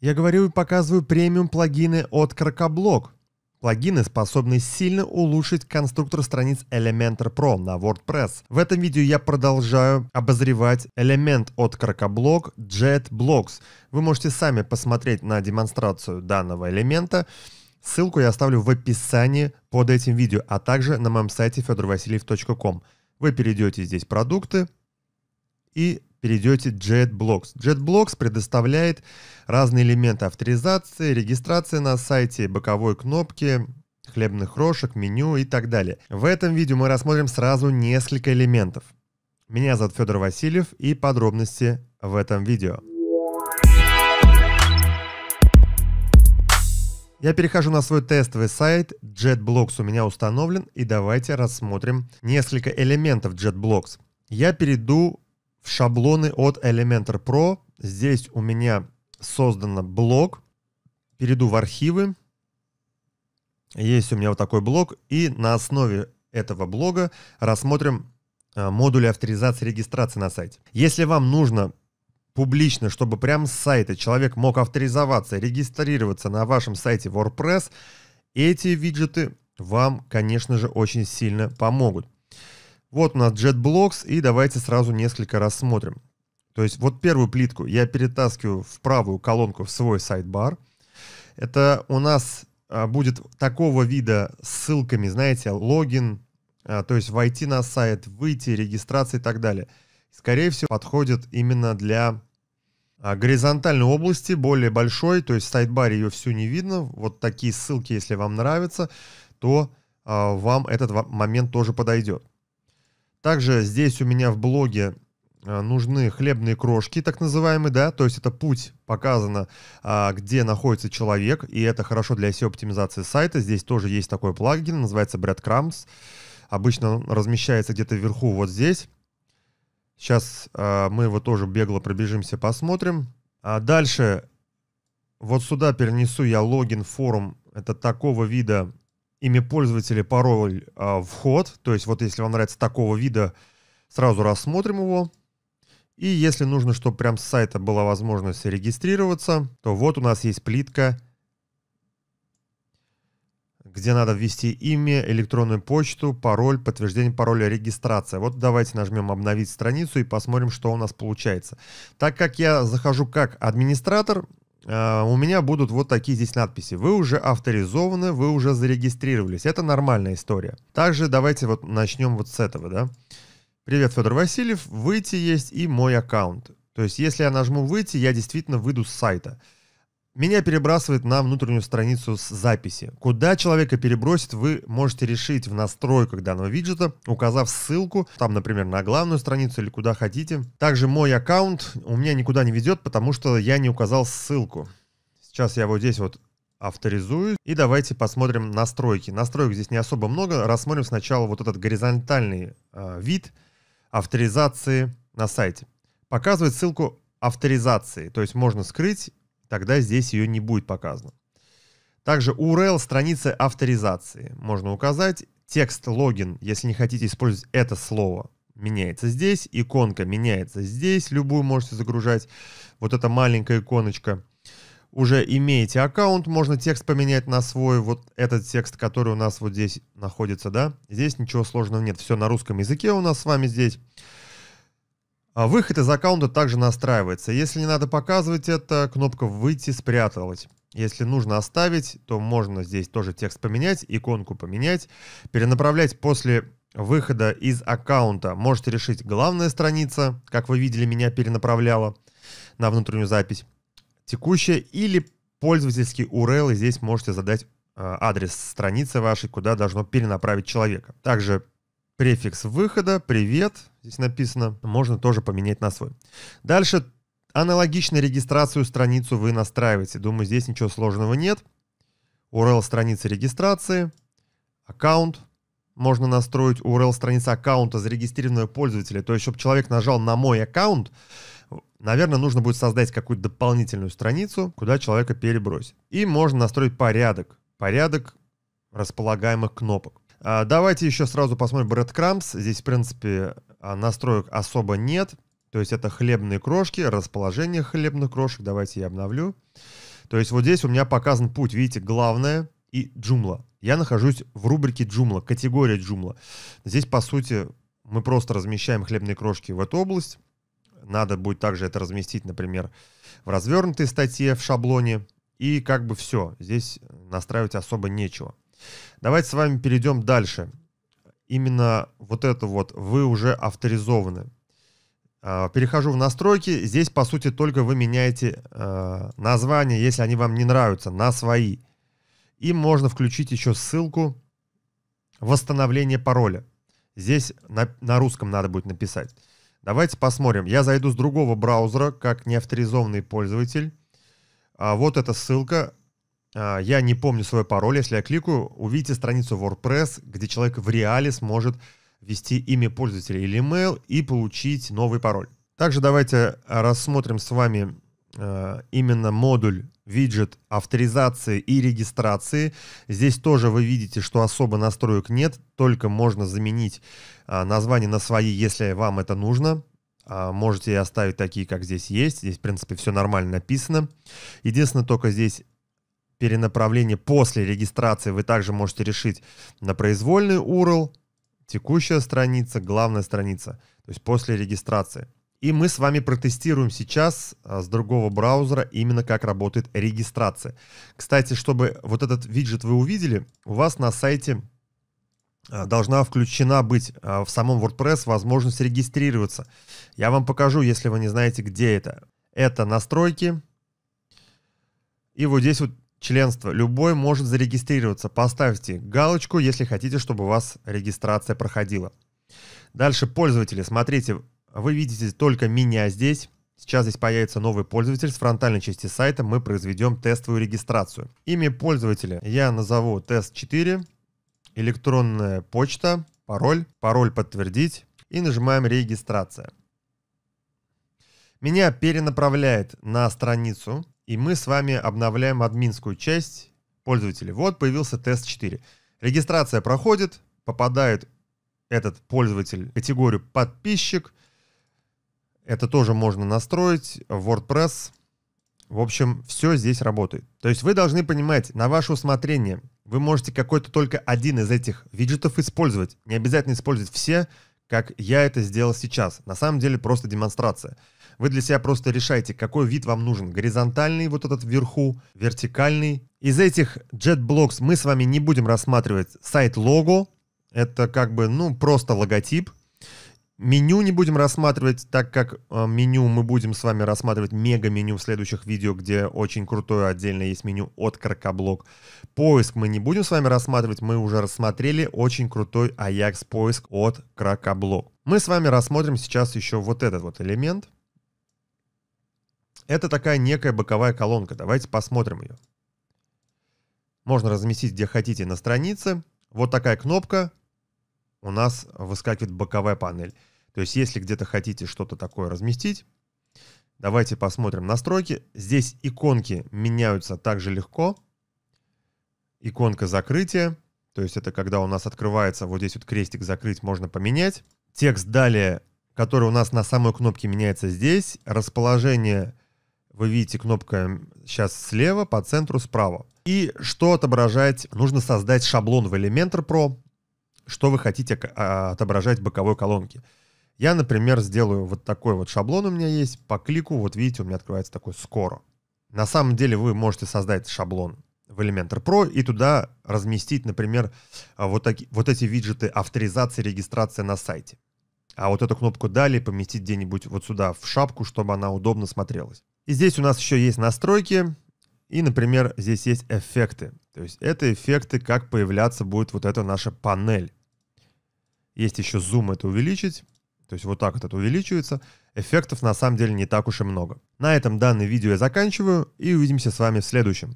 Я говорю и показываю премиум плагины от Крокоблок. Плагины способны сильно улучшить конструктор страниц Elementor Pro на WordPress. В этом видео я продолжаю обозревать элемент от Крокоблок JetBlocks. Вы можете сами посмотреть на демонстрацию данного элемента. Ссылку я оставлю в описании под этим видео, а также на моем сайте fedorvasiliev.com. Вы перейдете здесь продукты и перейдете JetBlocks. JetBlocks предоставляет разные элементы авторизации, регистрации на сайте, боковой кнопки, хлебных крошек, меню и так далее. В этом видео мы рассмотрим сразу несколько элементов. Меня зовут Федор Васильев и подробности в этом видео. Я перехожу на свой тестовый сайт, JetBlocks у меня установлен, и давайте рассмотрим несколько элементов JetBlocks. Я перейду шаблоны от Elementor Pro. Здесь у меня создан блок. Перейду в архивы. Есть у меня вот такой блок. И на основе этого блога рассмотрим э, модули авторизации регистрации на сайте. Если вам нужно публично, чтобы прямо с сайта человек мог авторизоваться, регистрироваться на вашем сайте WordPress, эти виджеты вам, конечно же, очень сильно помогут. Вот у нас JetBlocks, и давайте сразу несколько рассмотрим. То есть вот первую плитку я перетаскиваю в правую колонку в свой сайт-бар. Это у нас а, будет такого вида ссылками, знаете, логин, а, то есть войти на сайт, выйти, регистрация и так далее. Скорее всего, подходит именно для а, горизонтальной области, более большой, то есть в сайт-баре ее всю не видно. Вот такие ссылки, если вам нравятся, то вам этот момент тоже подойдет. Также здесь у меня в блоге э, нужны хлебные крошки, так называемые, да, то есть это путь показано, а, где находится человек, и это хорошо для SEO-оптимизации сайта. Здесь тоже есть такой плагин, называется Breadcrumbs. Обычно он размещается где-то вверху, вот здесь. Сейчас а, мы его тоже бегло пробежимся, посмотрим. А дальше вот сюда перенесу я логин форум. Это такого вида имя пользователя, пароль, э, вход. То есть вот если вам нравится такого вида, сразу рассмотрим его. И если нужно, чтобы прям с сайта была возможность регистрироваться, то вот у нас есть плитка, где надо ввести имя, электронную почту, пароль, подтверждение пароля, регистрация. Вот давайте нажмем «Обновить страницу» и посмотрим, что у нас получается. Так как я захожу как администратор, а, у меня будут вот такие здесь надписи. Вы уже авторизованы, вы уже зарегистрировались. Это нормальная история. Также давайте вот начнем вот с этого, да. Привет, Федор Васильев. Выйти есть и мой аккаунт. То есть, если я нажму выйти, я действительно выйду с сайта. Меня перебрасывает на внутреннюю страницу с записи. Куда человека перебросит, вы можете решить в настройках данного виджета, указав ссылку, там, например, на главную страницу или куда хотите. Также мой аккаунт у меня никуда не ведет, потому что я не указал ссылку. Сейчас я вот здесь вот авторизую. И давайте посмотрим настройки. Настроек здесь не особо много. Рассмотрим сначала вот этот горизонтальный э, вид авторизации на сайте. Показывает ссылку авторизации, то есть можно скрыть тогда здесь ее не будет показано. Также URL страницы авторизации можно указать. Текст логин, если не хотите использовать это слово, меняется здесь. Иконка меняется здесь. Любую можете загружать. Вот эта маленькая иконочка. Уже имеете аккаунт, можно текст поменять на свой. Вот этот текст, который у нас вот здесь находится, да. Здесь ничего сложного нет. Все на русском языке у нас с вами здесь. А выход из аккаунта также настраивается. Если не надо показывать это, кнопка «Выйти» спряталась. Если нужно оставить, то можно здесь тоже текст поменять, иконку поменять, перенаправлять после выхода из аккаунта. Можете решить главная страница, как вы видели, меня перенаправляла на внутреннюю запись, текущая или пользовательский URL, и здесь можете задать э, адрес страницы вашей, куда должно перенаправить человека. Также префикс выхода, привет, здесь написано, можно тоже поменять на свой. Дальше аналогично регистрацию страницу вы настраиваете. Думаю, здесь ничего сложного нет. URL страницы регистрации, аккаунт, можно настроить URL страницы аккаунта зарегистрированного пользователя. То есть, чтобы человек нажал на мой аккаунт, наверное, нужно будет создать какую-то дополнительную страницу, куда человека перебросить. И можно настроить порядок. Порядок располагаемых кнопок. А, давайте еще сразу посмотрим Bread Крамс. Здесь, в принципе, а, настроек особо нет. То есть это хлебные крошки, расположение хлебных крошек. Давайте я обновлю. То есть вот здесь у меня показан путь. Видите, главное и джумла. Я нахожусь в рубрике джумла, категория джумла. Здесь, по сути, мы просто размещаем хлебные крошки в эту область. Надо будет также это разместить, например, в развернутой статье, в шаблоне. И как бы все. Здесь настраивать особо нечего. Давайте с вами перейдем дальше. Именно вот это вот, вы уже авторизованы. А, перехожу в настройки. Здесь, по сути, только вы меняете э, название, если они вам не нравятся, на свои. И можно включить еще ссылку «Восстановление пароля». Здесь на, на русском надо будет написать. Давайте посмотрим. Я зайду с другого браузера, как неавторизованный пользователь. А вот эта ссылка. А, я не помню свой пароль, если я кликаю, увидите страницу WordPress, где человек в реале сможет ввести имя пользователя или email и получить новый пароль. Также давайте а, рассмотрим с вами а, именно модуль виджет авторизации и регистрации. Здесь тоже вы видите, что особо настроек нет, только можно заменить название на свои, если вам это нужно. Можете оставить такие, как здесь есть. Здесь, в принципе, все нормально написано. Единственное, только здесь перенаправление после регистрации вы также можете решить на произвольный URL, текущая страница, главная страница, то есть после регистрации. И мы с вами протестируем сейчас э, с другого браузера именно как работает регистрация. Кстати, чтобы вот этот виджет вы увидели, у вас на сайте э, должна включена быть э, в самом WordPress возможность регистрироваться. Я вам покажу, если вы не знаете, где это. Это настройки. И вот здесь вот членство. Любой может зарегистрироваться. Поставьте галочку, если хотите, чтобы у вас регистрация проходила. Дальше пользователи. Смотрите, вы видите только меня здесь. Сейчас здесь появится новый пользователь. С фронтальной части сайта мы произведем тестовую регистрацию. Имя пользователя я назову тест 4, электронная почта, пароль, пароль подтвердить и нажимаем регистрация меня перенаправляет на страницу, и мы с вами обновляем админскую часть пользователей. Вот появился тест 4. Регистрация проходит, попадает этот пользователь в категорию подписчик. Это тоже можно настроить в WordPress. В общем, все здесь работает. То есть вы должны понимать, на ваше усмотрение, вы можете какой-то только один из этих виджетов использовать. Не обязательно использовать все, как я это сделал сейчас. На самом деле просто демонстрация. Вы для себя просто решаете, какой вид вам нужен. Горизонтальный, вот этот вверху, вертикальный. Из этих JetBlocks мы с вами не будем рассматривать сайт-лого. Это как бы, ну, просто логотип. Меню не будем рассматривать, так как э, меню мы будем с вами рассматривать мега-меню в следующих видео, где очень крутое отдельно есть меню от Крокоблок. Поиск мы не будем с вами рассматривать, мы уже рассмотрели очень крутой Ajax поиск от Крокоблок. Мы с вами рассмотрим сейчас еще вот этот вот элемент. Это такая некая боковая колонка, давайте посмотрим ее. Можно разместить где хотите на странице. Вот такая кнопка, у нас выскакивает боковая панель. То есть если где-то хотите что-то такое разместить, давайте посмотрим настройки. Здесь иконки меняются также легко. Иконка закрытия, то есть это когда у нас открывается вот здесь вот крестик закрыть, можно поменять. Текст далее, который у нас на самой кнопке меняется здесь. Расположение вы видите кнопка сейчас эм, слева, по центру справа. И что отображать? Нужно создать шаблон в Elementor Pro, что вы хотите а, отображать в боковой колонке. Я, например, сделаю вот такой вот шаблон у меня есть. По клику, вот видите, у меня открывается такой «Скоро». На самом деле вы можете создать шаблон в Elementor Pro и туда разместить, например, а, вот, такие вот эти виджеты авторизации, регистрация на сайте. А вот эту кнопку «Далее» поместить где-нибудь вот сюда в шапку, чтобы она удобно смотрелась. И здесь у нас еще есть настройки. И, например, здесь есть эффекты. То есть это эффекты, как появляться будет вот эта наша панель. Есть еще зум это увеличить. То есть вот так вот это увеличивается. Эффектов на самом деле не так уж и много. На этом данное видео я заканчиваю и увидимся с вами в следующем.